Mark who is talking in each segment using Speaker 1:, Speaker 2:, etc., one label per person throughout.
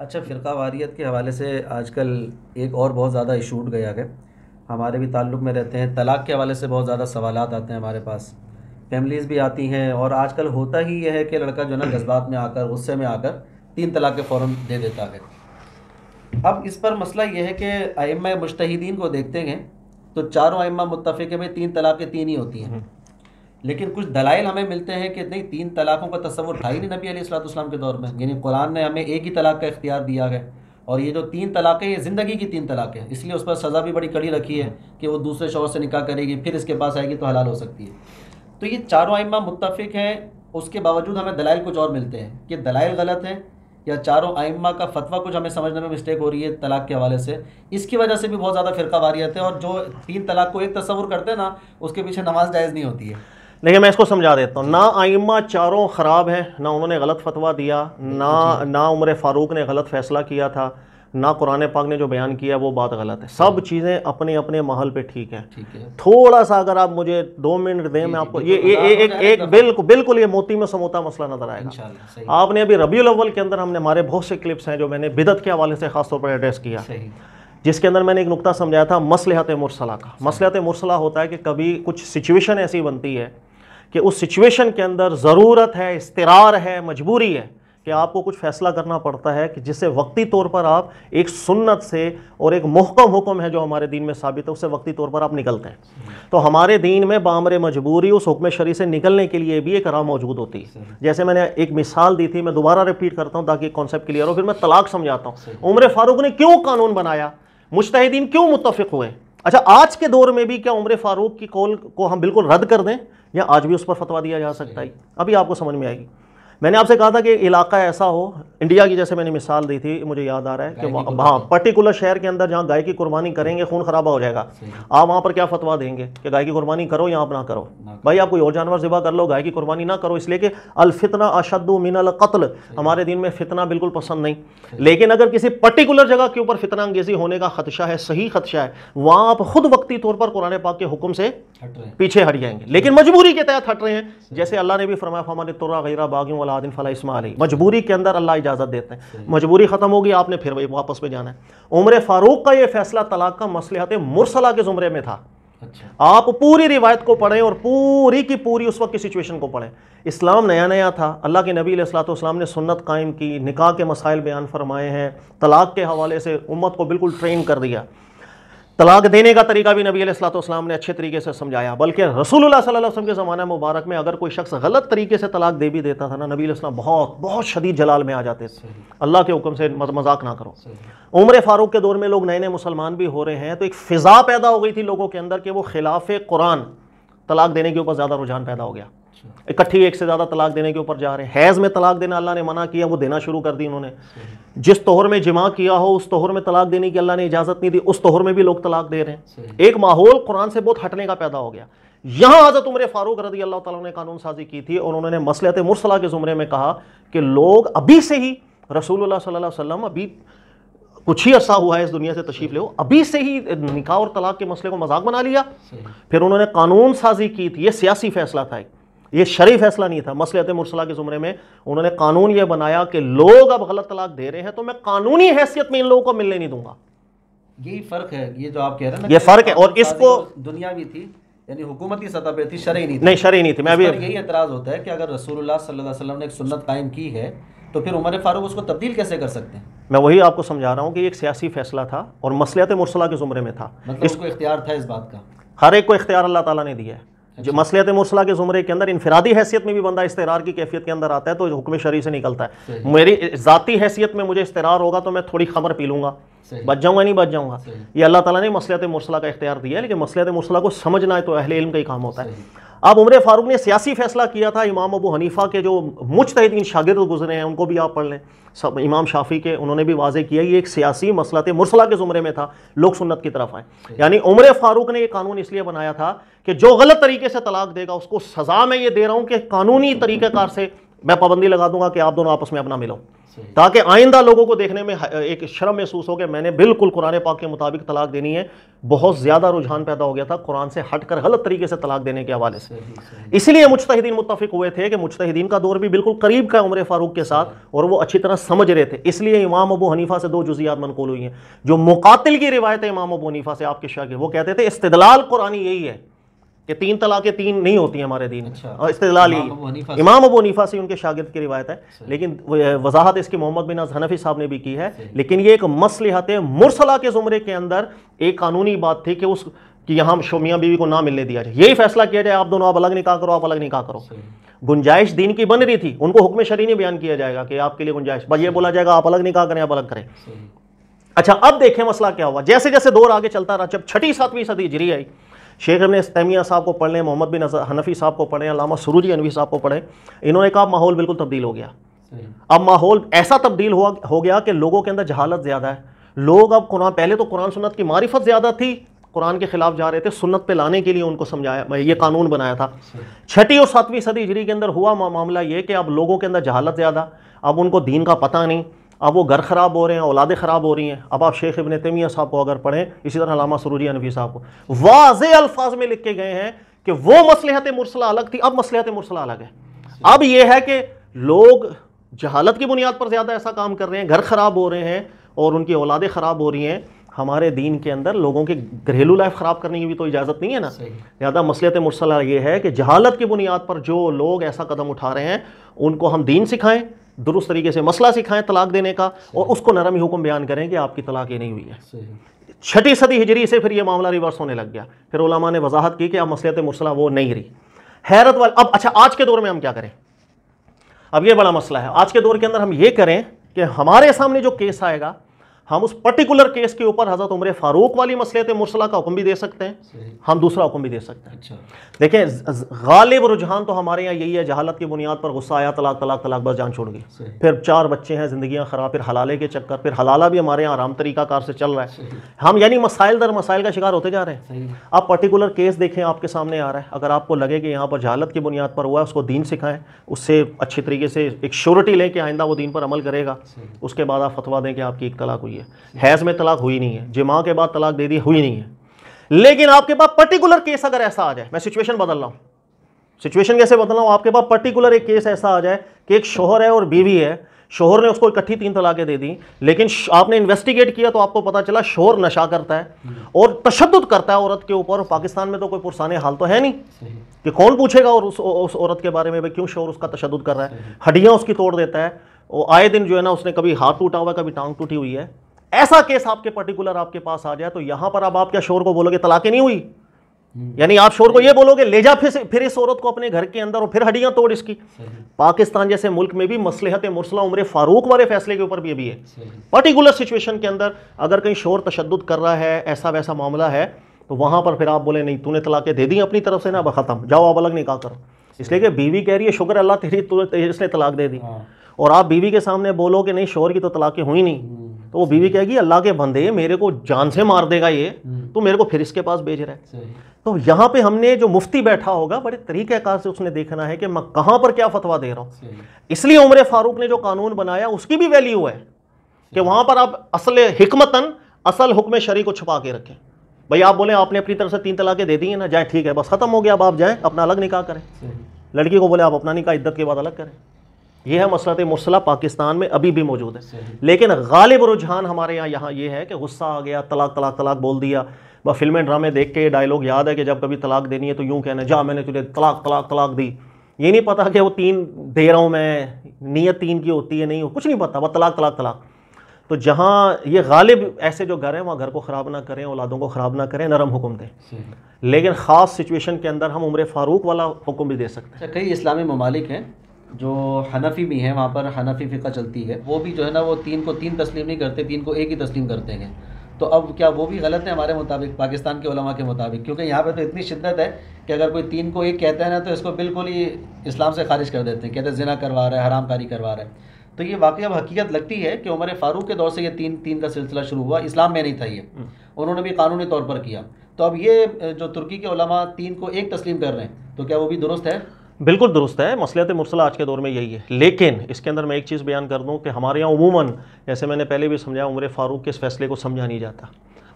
Speaker 1: अच्छा फ़िरका वारियत के हवाले से आजकल एक और बहुत ज़्यादा इशू उठ गया है हमारे भी ताल्लुक़ में रहते हैं तलाक़ के हवाले से बहुत ज़्यादा सवाल आते हैं हमारे पास फैमिलीज़ भी आती हैं और आजकल होता ही यह है कि लड़का जो है ना जज्बात में आकर गुस्से में आकर तीन तलाक़ के फ़ौर दे देता है अब इस पर मसला यह है कि आइम मुश्तिन को देखते हैं तो चारों आइम मुतफ़ में तीन तलाक़ें तीन ही होती हैं हम्म। लेकिन कुछ दलाइल हमें मिलते हैं कि नहीं तीन तलाक़ों का तस्वुर था ही नहीं नबी अलैहिस्सलाम के दौर में यानी कुरान ने हमें एक ही तलाक़ का इख्तियार दिया है और ये जो तीन तलाक़ है ये ज़िंदगी की तीन तलाक़ है इसलिए उस पर सज़ा भी बड़ी कड़ी रखी है कि वो दूसरे शोर से निकाह करेगी फिर इसके पास आएगी तो हलाल हो सकती है तो ये चारों आइमा मुतफ़ हैं उसके बावजूद हमें दलाइल कुछ और मिलते हैं कि दलाइल गलत हैं या चारों आइमा का फतवा कुछ हमें समझने में मिस्टेक हो रही है तलाक के हवाले से इसकी वजह से भी बहुत ज़्यादा फ़िरका वारियत है और जो तीन तलाक को एक तस्वुर करते हैं ना उसके पीछे नमाज जायज़ नहीं होती है
Speaker 2: देखिए मैं इसको समझा देता हूँ ना आइमा चारों ख़राब हैं ना उन्होंने गलत फतवा दिया ना ना उम्र फ़ारूक ने गलत फ़ैसला किया था ना कुरान पाक ने जो बयान किया वो बात गलत है सब चीज़ें अपने अपने महल पे ठीक है, है। थोड़ा सा अगर आप मुझे दो मिनट दें मैं आपको ये एक एक बिल्कुल बिल्कुल ये मोती में समोता मसला नजर आएगा आपने अभी रबी अव्वल के अंदर हमने हमारे बहुत से क्लिप्स हैं जो मैंने बिदत के हवाले से खासतौर पर एड्रेस किया जिसके अंदर मैंने एक नुकता समझाया था मसलहत मुरसला का मसलहत मुरसला होता है कि कभी कुछ सिचुएशन ऐसी बनती है कि उस सिचुएशन के अंदर ज़रूरत है इसतरार है मजबूरी है कि आपको कुछ फैसला करना पड़ता है कि जिसे वक्ती तौर पर आप एक सुन्नत से और एक मोहकम हुक्म है जो हमारे दीन में साबित है उससे वक्ती तौर पर आप निकलते हैं तो हमारे दीन में बामर मजबूरी उस हुक्म शरी से निकलने के लिए भी एक राह मौजूद होती है जैसे मैंने एक मिसाल दी थी मैं दोबारा रिपीट करता हूँ ताकि कॉन्सेप्ट क्लियर हो फिर मैं तलाक समझाता हूँ उम्र फारूक ने क्यों कानून बनाया मुश्तिन क्यों मुतफ़ हुए अच्छा आज के दौर में भी क्या उम्र फारूक की कॉल को हम बिल्कुल रद्द कर दें या आज भी उस पर फतवा दिया जा सकता है अभी आपको समझ में आएगी मैंने आपसे कहा था कि इलाका ऐसा हो इंडिया की जैसे मैंने मिसाल दी थी मुझे याद आ रहा है कि हाँ पर्टिकुलर शहर के अंदर जहाँ गाय की कुर्बानी करेंगे खून खराबा हो जाएगा आप वहाँ पर क्या फतवा देंगे कि गाय की कुर्बानी करो या आप ना करो भाई आप कोई और जानवर ज़िबा कर लो गाय की कुर्बानी ना करो इसलिए कि अलफितना अशद्दू मिनल कत्ल हमारे दिन में फितना बिल्कुल पसंद नहीं लेकिन अगर किसी पर्टिकुलर जगह के ऊपर फितना अंगेजी होने का खदशा है सही खदशा है वहाँ आप खुद वक्ती तौर पर कुरान पाक के हुक्म से पीछे हट जाएंगे लेकिन मजबूरी के तहत हट रहे हैं जैसे अल्लाह ने भी फरमाया हमारे तुर्रा गैरा बागियों वाला आदिन फला इसमा मजबूरी के अंदर अल्लाह इजाज़त देते हैं मजबूरी ख़त्म होगी आपने फिर वही वापस में जाना है उम्र फ़ारूक का ये फैसला तलाक का मसलहत मुरसला के ज़ुमरे में था अच्छा। आप पूरी रिवायत को पढ़ें और पूरी की पूरी उस वक्त की सिचुएशन को पढ़ें इस्लाम नया नया था अल्लाह के नबी सलाम ने सुन्नत कायम की निकाह के मसाइल बयान फरमाए हैं तलाक के हवाले से उम्मत को बिल्कुल ट्रेन कर दिया तलाक देने का तरीका भी नबी सलाम ने अच्छे तरीके से समझाया बल्कि रसूलुल्लाह सल्लल्लाहु अलैहि वसल्लम के ज़माना मुबारक में अगर कोई शख्स गलत तरीके से तलाक दे भी देता था ना नबी इस्लाम बहुत बहुत शदीद जलाल में आ जाते थे अल्लाह के हुक्म से मजाक ना करो उम्र फ़ारूक के दौर में लोग नए नए मुसलमान भी हो रहे हैं तो एक फ़िज़ा पैदा हो गई थी लोगों के अंदर कि वो खिलाफ कुरान तलाक देने के ऊपर ज़्यादा रुझान पैदा हो गया अच्छा। इकट्ठी एक से ज़्यादा तलाक देने के ऊपर जा रहे हैं हैज़ में तलाक देना अल्लाह ने मना किया वो देना शुरू कर दी उन्होंने जिस तोहर में जमा किया हो उस तोहर में तलाक देने की अल्लाह ने इजाज़त नहीं दी उस तोहर में भी लोग तलाक दे रहे हैं एक माहौल कुरान से बहुत हटने का पैदा हो गया यहां हज़रत उम्र फ़ारूक रदी अल्लाह ताला ने कानून साजी की थी और उन्होंने मसलत मुरसला के ज़ुमरे में कहा कि लोग अभी से ही रसूल सल्ला अभी कुछ ही अर्सा हुआ है इस दुनिया से तशरीफ ले हो अभी से ही निकाह और तलाक के मसले को मजाक बना लिया फिर उन्होंने कानून साजी की थी ये सियासी फैसला था एक ये शरी फैसला नहीं था मसलत मुरसला के ज़ुमरे में उन्होंने कानून ये बनाया कि लोग अब गलत तलाक दे रहे हैं तो मैं कानूनी हैसियत में इन लोगों को मिलने नहीं दूंगा
Speaker 1: यही फ़र्क है ये जो आप कह रहे हैं ये फ़र्क है और इसको दुनिया भी थी यानी हुकूमती सतह पर थी शरी नहीं नहीं शरी नहीं थी मैं अभी यही एतराज़ होता है कि अगर रसूलुल्लाह सल्लल्लाहु अलैहि वसल्लम ने एक सुन्नत कायम की है तो फिर उमर फारूक उसको तब्दील कैसे कर सकते हैं
Speaker 2: मैं वही आपको समझा रहा हूँ कि एक सियासी फैसला था और मसलियात मुरसला के ज़ुमरे में था
Speaker 1: मतलब इसको इख्तियार था इस बात का
Speaker 2: हर एक को इख्तियार अल्लाह ताला ने दिया है जो मसलियत मुरसला के ज़ुमरे के अंदर इनफरादी हैसियत में भी बंदा इसतरार की कैफियत के अंदर आता है तो हुक्म शरी से निकलता है मेरी ज़ाती हैसियत में मुझे इसतरार होगा तो मैं थोड़ी खबर पी लूँगा बच जाऊंगा नहीं बच जाऊंगा ये अल्लाह ताला ने मसलियत मुरसला का इख्तियार दिया है लेकिन मसलियत मुरसला को समझना है तो अहले इल्म का ही काम होता है अब उम्र फारूक ने सियासी फैसला किया था इमाम अबू हनीफा के जो मुश्तिन शागिर्द गुजरे हैं उनको भी आप पढ़ लें सब इमाम शाफी के उन्होंने भी वाजे किया ये एक सियासी मसला थे मुरसला के ज़ुमरे में था लोग सुन्नत की तरफ आए यानी उम्र फारूक ने यह कानून इसलिए बनाया था कि जो गलत तरीके से तलाक देगा उसको सज़ा में ये दे रहा हूँ कि कानूनी तरीक़ेकार से मैं पाबंदी लगा दूंगा कि आप दोनों आपस में अपना मिलो ताकि आइंदा लोगों को देखने में एक शर्म महसूस हो कि मैंने बिल्कुल कुरान पाक के मुताबिक तलाक देनी है बहुत ज़्यादा रुझान पैदा हो गया था कुरान से हटकर गलत तरीके से तलाक देने के हवाले से इसलिए मुश्तहिदीन मुतफिक हुए थे कि मुश्तहिदीन का दौर भी बिल्कुल करीब का उम्र फारूक के साथ और वो अच्छी तरह समझ रहे थे इसलिए इमाम अबू हनीफा से दो जुजियात मनकूल हुई हैं जो मुकातिल की रिवायत है इमाम अबू हनीफा से आपके शाह के वो कहते थे इस्तलाल कुरानी यही है कि तीन तलाके तीन नहीं होती हैं हमारे दीन अच्छा। और इस्तेलाल यही इमाम अबू हनीफा से उनके शागिद की रिवायत है अच्छा। लेकिन वजाहत इसकी मोहम्मद बिन हनफी साहब ने भी की है लेकिन ये एक मसलहत मुरसला के ज़ुमरे के अंदर एक कानूनी बात थी कि उस कि यहाँ शोमिया बीवी को ना मिलने दिया जाए यही फैसला किया जाए आप दोनों आप अलग निकाह करो आप अलग निकाह करो गुंजाइश दीन की बन रही थी उनको हुक्म शरी ने बयान किया जाएगा कि आपके लिए गुंजाइश बस ये बोला जाएगा आप अलग निकाह करें आप अलग करें अच्छा अब देखें मसला क्या हुआ जैसे जैसे दौर आगे चलता रहा जब छठी सातवीं सदी जरी आई शेख अब तैमिया साहब को पढ़ लें मोहम्मद बिन हनफी साहब को पढ़ें अलामा सरूजी अनवी साहब को पढ़ें इन्होंने कहा माहौल बिल्कुल तब्दील हो गया अब माहौल ऐसा तब्दील हुआ हो गया कि लोगों के अंदर जहालत ज़्यादा है लोग अब कुरान पहले तो कुरान सुनत की मारिफत ज़्यादा थी कुरान के खिलाफ जा रहे थे सुन्नत पे लाने के लिए उनको समझाया ये कानून बनाया था छठी और सातवीं सदी हिजरी के अंदर हुआ मामला ये कि अब लोगों के अंदर जहालत ज़्यादा अब उनको दीन का पता नहीं अब वो घर ख़राब हो रहे हैं औलादें ख़राब हो रही हैं अब आप शेख इबन तमिया साहब को अगर पढ़ें इसी तरह लामा सरूरी नबी साहब को वाज अल्फाज में लिख के गए हैं कि वो मसलहत मुरसला अलग थी अब मसलहत मुरसला अलग है अब यह है कि लोग जहालत की बुनियाद पर ज़्यादा ऐसा काम कर रहे हैं घर ख़राब हो रहे हैं और उनकी औलादें ख़राब हो रही हैं हमारे दीन के अंदर लोगों के घरेलू लाइफ ख़राब करने की भी तो इजाज़त नहीं है ना ज़्यादा मसलियत मुरसला ये है कि जहालत की बुनियाद पर जो लोग ऐसा कदम उठा रहे हैं उनको हम दीन सिखाएं दुरुस्त तरीके से मसला सिखाएं तलाक देने का और उसको नरमी हुक्म बयान करें कि आपकी तलाक ये नहीं हुई है छठी सदी हिजरी से फिर ये मामला रिवर्स होने लग गया फिर ओलामा ने वजाहत की कि अब मसलत मसला वो नहीं रही हैरत वाल अब अच्छा आज के दौर में हम क्या करें अब ये बड़ा मसला है आज के दौर के अंदर हम ये करें कि हमारे सामने जो केस आएगा हम उस पर्टिकुलर केस के ऊपर हजरत उम्र फारूक वाली मसले मुरसला का हुक्म भी दे सकते हैं हम दूसरा हुक्म भी दे सकते हैं अच्छा। देखें गालिब रुझान तो हमारे यहाँ यही है जहालत की बुनियाद पर गुस्सा आया तलाक तलाक तलाक बस जान छोड़ गई फिर चार बच्चे हैं जिंदगियाँ ख़राब फिर हलाले के चक्कर फिर हलाला भी हमारे यहाँ आराम तरीका कार से चल रहा है हम यानी मसाइल दर मसाइल का शिकार होते जा रहे हैं आप पर्टिकुलर केस देखें आपके सामने आ रहा है अगर आपको लगे कि यहाँ पर जहालत की बुनियाद पर हुआ है उसको दीन सिखाएं उससे अच्छे तरीके से एक श्योरिटी लें कि आइंदा वो दीन पर अमल करेगा उसके बाद आप फतवा दें कि आपकी एक तलाक हुई हुई है हैज में तलाक हुई नहीं है जिमा के बाद तलाक दे दी हुई नहीं है लेकिन आपके पास पर्टिकुलर केस अगर ऐसा आ जाए मैं सिचुएशन बदल रहा हूं सिचुएशन कैसे बदल रहा हूं आपके पास पर्टिकुलर एक केस ऐसा आ जाए कि एक शोहर है और बीवी है शोहर ने उसको इकट्ठी तीन तलाकें दे दी लेकिन आपने इन्वेस्टिगेट किया तो आपको पता चला शोहर नशा करता है हम्म। और तशद करता है औरत के ऊपर पाकिस्तान में तो कोई पुरसाने हाल तो है नहीं कि कौन पूछेगा और उस, उस औरत के बारे में भाई क्यों शोहर उसका तशद कर रहा है हड्डियाँ उसकी तोड़ देता है और आए दिन जो है ना उसने कभी हाथ टूटा हुआ है कभी टांग टूटी हुई है ऐसा केस आपके पर्टिकुलर आपके पास आ जाए तो यहां पर अब आप क्या शोर को बोलोगे तलाके नहीं हुई हम्म। यानी आप शोर को ये बोलोगे ले जा फिर फिर इस औरत को अपने घर के अंदर और फिर हड्डियां तोड़ इसकी पाकिस्तान जैसे मुल्क में भी मसलहत मुरसला उम्र फारूक वाले फैसले के ऊपर भी अभी है पर्टिकुलर सिचुएशन के अंदर अगर कहीं शोर तशद कर रहा है ऐसा वैसा मामला है तो वहां पर फिर आप बोले नहीं तूने तलाके दे दी अपनी तरफ से ना अब ख़त्म जाओ आप अलग निकाह करो इसलिए कि बीवी कह रही है शुक्र अल्लाह तेरी इसने तलाक दे दी हाँ। और आप बीवी के सामने बोलो कि नहीं शोर की तो तलाकें हुई नहीं हम्म। तो वो बीवी कहेगी अल्लाह के बंदे मेरे को जान से मार देगा ये तो मेरे को फिर इसके पास भेज रहा है तो यहाँ पे हमने जो मुफ्ती बैठा होगा बड़े तरीक़ेकार से उसने देखना है कि मैं कहाँ पर क्या फतवा दे रहा हूँ इसलिए उम्र फारूक ने जो कानून बनाया उसकी भी वैल्यू है कि वहाँ पर आप असल हमतन असल हुक्म शरी को छुपा के रखें भाई आप बोले आपने अपनी तरफ से तीन तलाकें दे दी है ना जाए ठीक है बस ख़त्म हो गया अब आप जाएँ अपना अलग निकाह करें लड़की को बोले आप अपना निकाह इद्दत के बाद अलग करें यह है मसलत मसला पाकिस्तान में अभी भी मौजूद है लेकिन गालिब रुझान हमारे यहाँ यहाँ ये है कि गुस्सा आ गया तलाक तलाक तलाक बोल दिया व फिल्में ड्रामे देख के डायलॉग याद है कि जब कभी तलाक देनी है तो यूँ कहना जा मैंने तुझे तलाक तलाक तलाक दी ये नहीं पता कि वो तीन दे रहा हूँ मैं नीयत तीन की होती है नहीं हो कुछ नहीं पता वह तलाक तलाक तलाक तो जहाँ ये गालिब ऐसे जो घर हैं वहाँ घर को ख़राब ना करें औलादों को ख़राब ना करें नरम हुक्म दें लेकिन ख़ास सिचुएशन के अंदर हम उम्र फ़ारूक वाला हुक्म भी दे सकते हैं अच्छा, कई
Speaker 1: इस्लामी ममालिक हैं जो हनफ़ी भी हैं वहाँ पर हनफ़ी फ़िका चलती है वो भी जो है ना वो तीन को तीन तस्लीम नहीं करते तीन को एक ही तस्लीम करते हैं तो अब क्या वो भी गलत है हमारे मुताबिक पाकिस्तान के उलमा के मुताबिक क्योंकि यहाँ पे तो इतनी शिद्दत है कि अगर कोई तीन को एक कहता है ना तो इसको बिल्कुल ही इस्लाम से खारिज कर देते हैं कहते हैं जिना करवा रहा है हराम कारी करवा रहा है तो ये वाकई अब हकीकत लगती है कि उमर फ़ारूक के दौर से ये तीन तीन का सिलसिला शुरू हुआ इस्लाम में नहीं था ये हम्म। उन्होंने भी कानूनी तौर पर किया तो अब ये जो तुर्की के तीन को एक तस्लीम कर रहे हैं तो क्या वो भी दुरुस्त है
Speaker 2: बिल्कुल दुरुस्त है मसलियत मुरसला आज के दौर में यही है लेकिन इसके अंदर मैं एक चीज़ बयान कर दूँ कि हमारे यहाँ उमूमन जैसे मैंने पहले भी समझाया उम्र फ़ारूक के इस फैसले को समझा नहीं जाता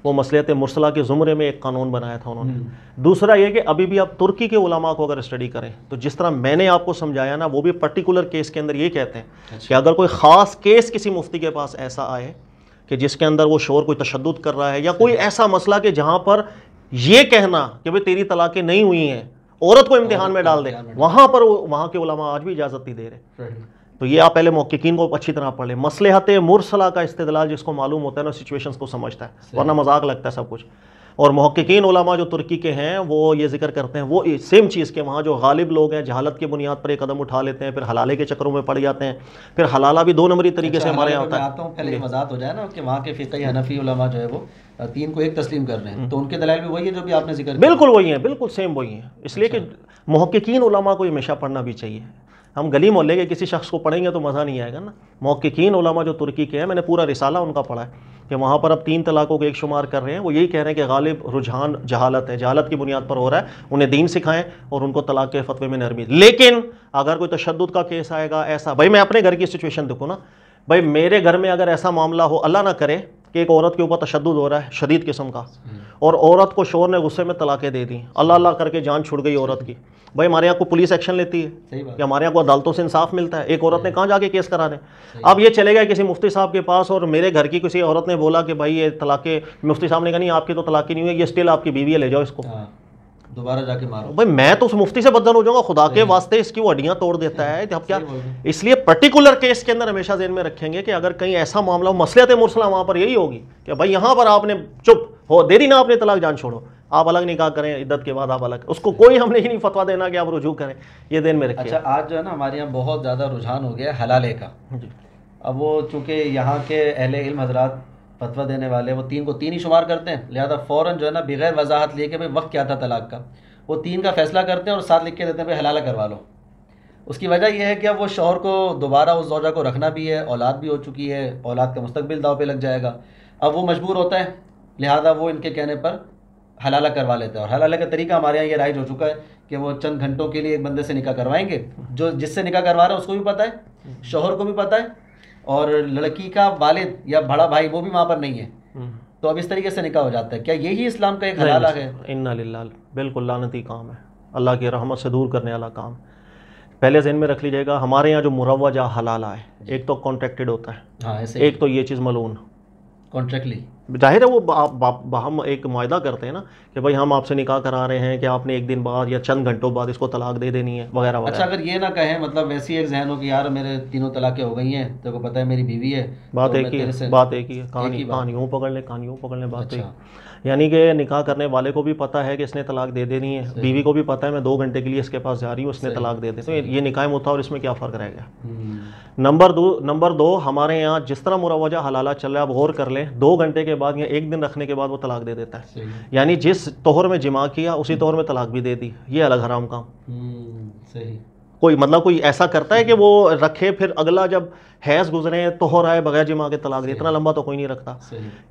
Speaker 2: वो मसलियत मुरसला के ज़ुमरे में एक कानून बनाया था उन्होंने हम्म। दूसरा ये कि अभी भी आप तुर्की के उलमा को अगर स्टडी करें तो जिस तरह मैंने आपको समझाया ना वो भी पर्टिकुलर केस के अंदर ये कहते हैं कि अच्छा। अगर कोई ख़ास केस किसी मुफ्ती के पास ऐसा आए कि जिसके अंदर वो शोर कोई तशद कर रहा है या कोई हम्म। ऐसा मसला कि जहाँ पर ये कहना कि भाई तेरी तलाक़ें नहीं हुई हैं औरत को इम्तिहान में डाल दे वहां पर वहां के उलमा आज भी इजाज़त नहीं दे रहे तो ये आप पहले मौकिन को अच्छी तरह पढ़ लें हते मुरसला का इस्तेदलाल जिसको मालूम होता है ना सिचुएशंस को समझता है वरना मजाक लगता है सब कुछ और महक्कीन उलमा जो तुर्की के हैं वो ये जिक्र करते हैं वो सेम चीज़ के वहाँ जो गालिब लोग हैं जहालत की बुनियाद पर एक कदम उठा लेते हैं फिर हलाले के चक्करों में पड़ जाते हैं फिर हलाला भी दो नंबरी तरीके अच्छा, से हमारे यहाँ होता है
Speaker 1: पहले मजाक हो जाए ना कि वहाँ के फ़िकी हनफी उलमा जो है वो तीन को एक तस्लीम कर रहे हैं तो उनके दलाल भी वही है जो भी आपने जिक्र बिल्कुल वही है बिल्कुल सेम वही है इसलिए कि अच्छा।
Speaker 2: मोहकिन उलमा को
Speaker 1: हमेशा पढ़ना भी चाहिए
Speaker 2: हम गली मोहल्ले के किसी शख्स को पढ़ेंगे तो मज़ा नहीं आएगा ना महक्कीन उलमा जो तुर्की के हैं मैंने पूरा रिसाला उनका पढ़ा है कि वहाँ पर अब तीन तलाक़ों को एक शुमार कर रहे हैं वो यही कह रहे हैं कि गालिब रुझान जहालत है जहालत की बुनियाद पर हो रहा है उन्हें दीन सिखाएं और उनको तलाक के फतवे में नरमी लेकिन अगर कोई तशद का केस आएगा ऐसा भाई मैं अपने घर की सिचुएशन देखूँ ना भाई मेरे घर में अगर ऐसा मामला हो अल्लाह ना करे कि एक औरत के ऊपर तशद हो रहा है शदीद किस्म का और औरत को शोर ने गुस्से में तलाक़ें दे दी अल्लाह अल्लाह करके जान छुड़ गई औरत की भाई हमारे यहाँ को पुलिस एक्शन लेती है कि हमारे यहाँ को अदालतों से इंसाफ मिलता है एक औरत ने कहाँ जाके केस करा दें अब ये चले गए किसी मुफ्ती साहब के पास और मेरे घर की किसी औरत ने बोला कि भाई ये तलाक़े मुफ्ती साहब ने कहा नहीं आपकी तो तलाक़ी नहीं हुई ये स्टिल आपकी बीवी है ले जाओ इसको हाँ।
Speaker 1: दोबारा जाके मारो
Speaker 2: भाई मैं तो उस मुफ्ती से बदल हो जाऊंगा खुदा के वास्ते इसकी वो हड्डियां तोड़ देता है अब क्या इसलिए पर्टिकुलर केस के अंदर हमेशा जेन में रखेंगे कि अगर कहीं ऐसा मामला मसलियत पर यही होगी कि भाई पर आपने चुप हो देरी ना आपने तलाक जान छोड़ो आप अलग निकाह करें इद्दत के बाद आप अलग उसको कोई हमने ही नहीं फतवा देना कि आप रुझू करें ये देन में रखें अच्छा
Speaker 1: आज जो है ना हमारे यहाँ बहुत ज़्यादा रुझान हो गया हलाले का अब वो चूंकि यहाँ के अहले इल्म हजरात फतवा देने वाले वो तीन को तीन ही शुमार करते हैं लिहाजा फ़ौरन जो है ना बगैर वजाहत लिए कि भाई वक्त क्या था तलाक का वो तीन का फ़ैसला करते हैं और साथ लिख के देते हैं भाई हलाला करवा लो उसकी वजह यह है कि अब वो शोहर को दोबारा उस जोजा को रखना भी है औलाद भी हो चुकी है औलाद का मुस्तबिल दाव पर लग जाएगा अब वो मजबूर होता है लिहाजा वो इनके कहने पर हलाला करवा लेते हैं और हलाला का तरीका हमारे यहाँ ये राइज हो चुका है कि वो चंद घंटों के लिए एक बंदे से निकाह करवाएंगे जो जिससे निकाह करवा रहे हैं उसको भी पता है शोहर को भी पता है और लड़की का वालिद या बड़ा भाई वो भी वहाँ पर नहीं है हम्म। तो अब इस तरीके से निकाह हो जाता है क्या यही इस्लाम का एक हलाल है
Speaker 2: इन्ना लाल बिल्कुल लानती काम है अल्लाह की रहमत से दूर करने वाला काम पहले जहन में रख लीजिएगा हमारे यहाँ जो मुरवजा हलाल है एक तो कॉन्ट्रैक्टेड होता है हाँ, एक तो ये चीज़ मलून कॉन्ट्रैक्टली जाहिर है वो बा, हम एक माह करते हैं ना कि भाई हम आपसे निकाह करा रहे हैं कि आपने एक दिन बाद या चंद घंटों बाद इसको तलाक दे देनी है वगैरह अच्छा
Speaker 1: अगर ये ना कहें मतलब वैसी एक जहन हो कि यार मेरे तीनों तलाकें हो गई हैं तो को पता है मेरी बीवी है बात तो एक ही बात एक ही है कहानी
Speaker 2: कहानियों पकड़ लें कहानियों यूँ पकड़ लें बात अच्छा। एक यानी कि निकाह करने वाले को भी पता है कि इसने तलाक दे देनी है बीवी को भी पता है मैं दो घंटे के लिए इसके पास जा रही हूँ इसने तलाक दे देनी तो ये निकाय मुता और इसमें क्या फ़र्क रहेगा हम्म। नंबर दो नंबर दो हमारे यहाँ जिस तरह मुरवजा हलाला चल रहा है आप गौर कर लें दो घंटे के बाद या एक दिन रखने के बाद वो तलाक दे देता है यानी जिस तोहर में जिमा किया उसी तोहर में तलाक भी दे दी ये अलग हराम काम
Speaker 1: हम्म, सही
Speaker 2: कोई मतलब कोई ऐसा करता है कि वो रखे फिर अगला जब हैज़ गुजरे तो हो रहा है बगैर जिमा के तलाक दे इतना लंबा तो कोई नहीं रखता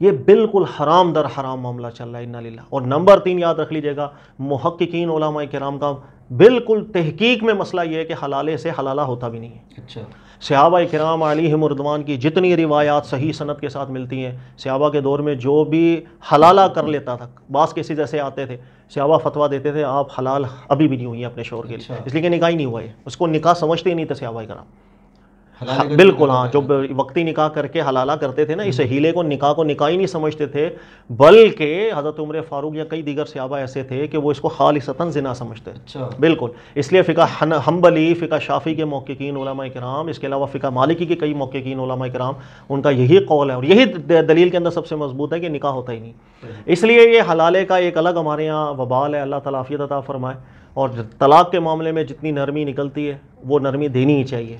Speaker 2: ये बिल्कुल हराम दर हराम मामला चल रहा है इन्ना लीला और नंबर तीन याद रख लीजिएगा महक्कीन ओलामा कराम का बिल्कुल तहकीक में मसला यह है कि हलाले से हलाला होता भी नहीं है अच्छा सहाबा कराम अली मरदवान की जितनी रिवायात सही सनत के साथ मिलती हैं सहाबा के दौर में जो भी हलाला कर लेता था बास केसेज ऐसे आते थे सियावा फतवा देते थे आप हलाल अभी भी नहीं हुई अपने शोर के लिए अच्छा। इसलिए कि निकाह ही नहीं हुआ है उसको निकाह समझते ही नहीं थे सियावा कराम हाँ, बिल्कुल हाँ जो वक्ती निकाह करके हलाला करते थे ना इस हम्म। हीले को निकाह को निकाह ही नहीं समझते थे बल्कि हज़रत उम्र फारूक या कई दीगर सियाबा ऐसे थे कि वो इसको खालिसतन जिना समझते अच्छा बिल्कुल इसलिए फ़िका हम्बली फ़िका शाफ़ी के मौक़िन कराम इसके अलावा फ़िका मालिकी के कई मौक़िन कराम उनका यही कौल है और यही दलील के अंदर सबसे मजबूत है कि निकाह होता ही नहीं इसलिए ये हलाले का एक अलग हमारे यहाँ वबाल है अल्लाह ताला अता फ़रमाए और तलाक़ के मामले में जितनी नरमी निकलती है वो नरमी देनी ही चाहिए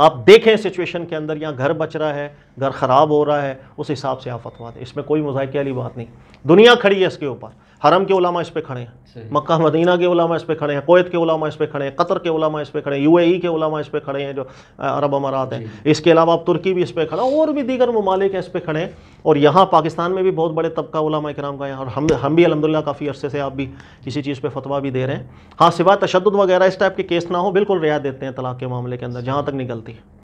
Speaker 2: आप देखें सिचुएशन के अंदर यहाँ घर बच रहा है घर ख़राब हो रहा है उस हिसाब से आप फतवा दें इसमें कोई मजाक वाली बात नहीं दुनिया खड़ी है इसके ऊपर हरम के उलामा इस पर खड़े हैं मक्का मदीना के उलामा इस पर खड़े हैं कोयत के उलामा इस पर खड़े हैं कतर के उलामा इस पर खड़े हैं यूएई के उलामा इस पर खड़े हैं जो अरब अमारात हैं इसके अलावा अब तुर्की भी इस पर खड़ा और भी दीगर ममालिक हैं इस पर खड़े हैं और यहाँ पाकिस्तान में भी बहुत बड़े तबका उलामा इक्राम का है और हम हम भी अलहमदिल्ला काफ़ी अरसे से आप भी किसी चीज़ पर फतवा भी दे रहे हैं हाँ सिवा तशद वगैरह इस टाइप के केस ना हो बिल्कुल रियायत देते हैं तलाक के मामले के अंदर जहाँ तक निकलती है